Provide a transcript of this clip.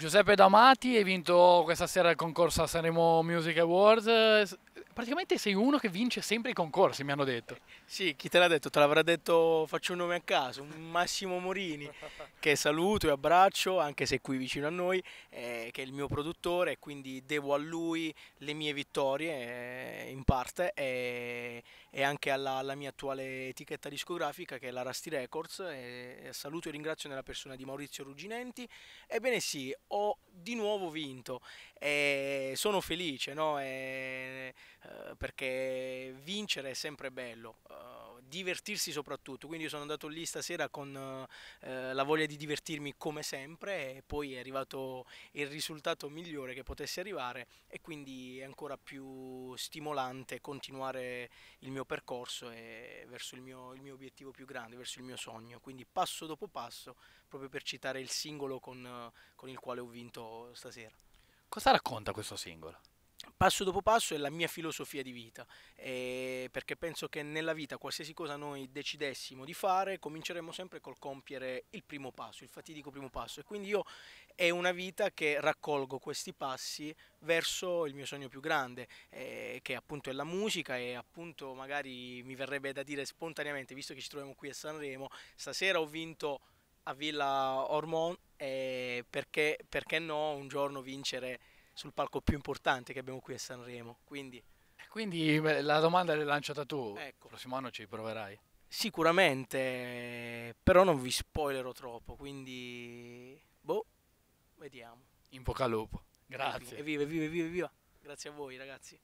Giuseppe Damati, hai vinto questa sera il concorso a Sanremo Music Awards eh, praticamente sei uno che vince sempre i concorsi, mi hanno detto. Sì, chi te l'ha detto? Te l'avrà detto, faccio un nome a caso, Massimo Morini, che saluto e abbraccio, anche se è qui vicino a noi, eh, che è il mio produttore, quindi devo a lui le mie vittorie eh, in parte e, e anche alla, alla, mia attuale etichetta discografica che è la Rusty Records. E, e saluto e ringrazio nella persona di Maurizio Rugginenti. Ebbene sì, ho di nuovo vinto e sono felice, no? E, eh, perché vincere è sempre bello, eh, divertirsi soprattutto, quindi sono andato lì stasera con eh, la voglia di divertirmi come sempre e poi è arrivato il risultato migliore che potesse arrivare e quindi è ancora più stimolante continuare il mio percorso e verso il mio, il mio obiettivo più grande, verso il mio sogno, quindi passo dopo passo, proprio per citare il singolo con, con il quale ho vinto stasera. Cosa racconta questo singolo? passo dopo passo è la mia filosofia di vita, eh, perché penso che nella vita qualsiasi cosa noi decidessimo di fare, cominceremo sempre col compiere il primo passo, il fatidico primo passo. E quindi io è una vita che raccolgo questi passi verso il mio sogno più grande, eh, che appunto è la musica e appunto magari mi verrebbe da dire spontaneamente, visto che ci troviamo qui a Sanremo, stasera ho vinto a Villa Ormont, eh, perché, perché no un giorno vincere sul palco più importante che abbiamo qui a Sanremo. Quindi, eh, Quindi la domanda l'hai lanciata tu, ecco. il prossimo anno ci proverai. Sicuramente, però non vi spoilerò troppo, quindi boh, vediamo. In bocca al lupo. Grazie. Evviva, evviva, evviva, evviva. Grazie a voi ragazzi.